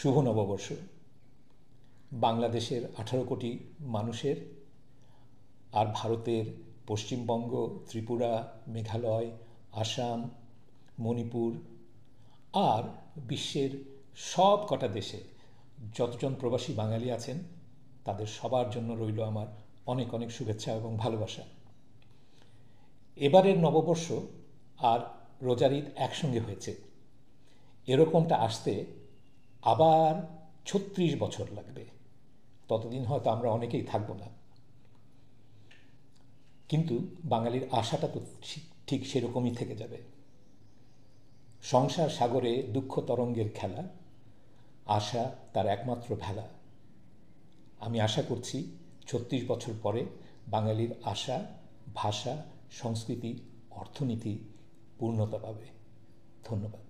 শুভ নববর্ষ বাংলাদেশের আঠারো কোটি মানুষের আর ভারতের পশ্চিমবঙ্গ ত্রিপুরা মেঘালয় আসাম মণিপুর আর বিশ্বের সব কটা দেশে যতজন প্রবাসী বাঙালি আছেন তাদের সবার জন্য রইল আমার অনেক অনেক শুভেচ্ছা এবং ভালোবাসা এবারের নববর্ষ আর রোজার ঈদ একসঙ্গে হয়েছে এরকমটা আসতে আবার ছত্রিশ বছর লাগবে ততদিন হয়তো আমরা অনেকেই থাকব না কিন্তু বাঙালির আশাটা তো ঠিক সেরকমই থেকে যাবে সংসার সাগরে দুঃখ তরঙ্গের খেলা আশা তার একমাত্র ভেলা আমি আশা করছি ছত্রিশ বছর পরে বাঙালির আশা ভাষা সংস্কৃতি অর্থনীতি পূর্ণতা পাবে ধন্যবাদ